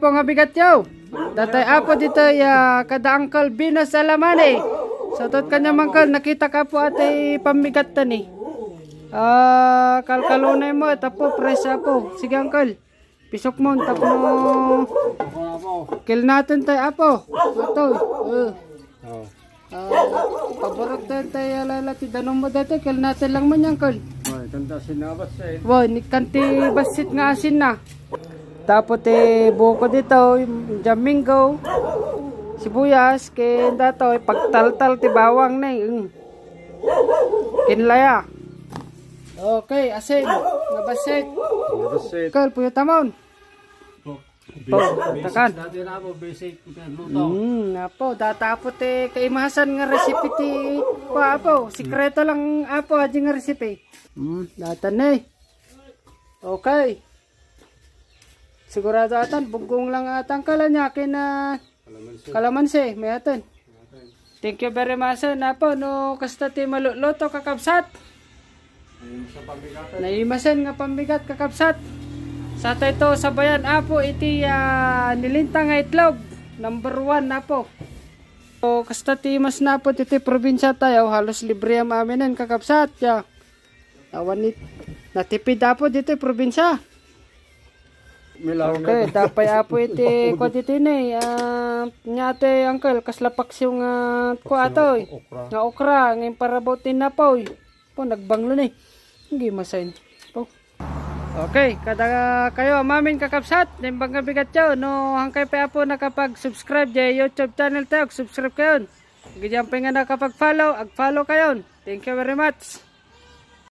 po nga bigat yaw. Datay apo dito ya ah, kada angkal binas alaman Sa tot kanya mangkal nakita ka po atay pamigat tani. Ah, uh, kalkalunay mo tapo presa po. Sige angkal. Pisok mo tapo. Kil natin tay apo. Ato. Uh. Eh. Oh. Uh, ah, paborot tayo tayo alala ti danong mo dati kal natin lang man yan kal. Woy, kanta sinabas eh. Woy, kanti basit nga asin na. Dapat eh, buko dito, jamingo, sibuyas, kin dato, eh, pagtaltal ti bawang na eh. Mm. Kinlaya. Okay, asin, nabasik. Nabasik. Kal, puyo tamon. Po, takan. Dati na po, basic luto. Hmm, apo, datapot eh, kaimahasan nga recipe ti, po apo, ah, sikreto lang apo, ah, adi nga recipe. Hmm, datan eh. Okay. Sigurado atan, bugong lang atan kalanyakin na kalamansi. May atan. Thank you very much sir. Napo, no, kasta ti maluluto kakabsat. Eh. Naimasan nga pambigat kakabsat. Sa ito, sa bayan, apo, iti uh, nilintang nga itlog. Number one, napo. So, kasta ti mas napo, iti probinsya tayo, halos libre ang aminan kakabsat. Ya. Awan ni, natipid apo dito probinsya. Milaw okay, na. dapay apo iti kwatiti na eh. Ah, uh, nga ate, uncle, kaslapak siyong uh, ko ato Nga okra, ngayon para bautin na po eh. Po, nagbanglo na eh. Hindi masayin. Po. Okay, kada kayo, mamin kakapsat, nimbang kabigat yun, no, hangkay pa po nakapag-subscribe sa YouTube channel tayo, subscribe kayo. Gajampi nga nakapag-follow, ag-follow kayo. Thank you very much.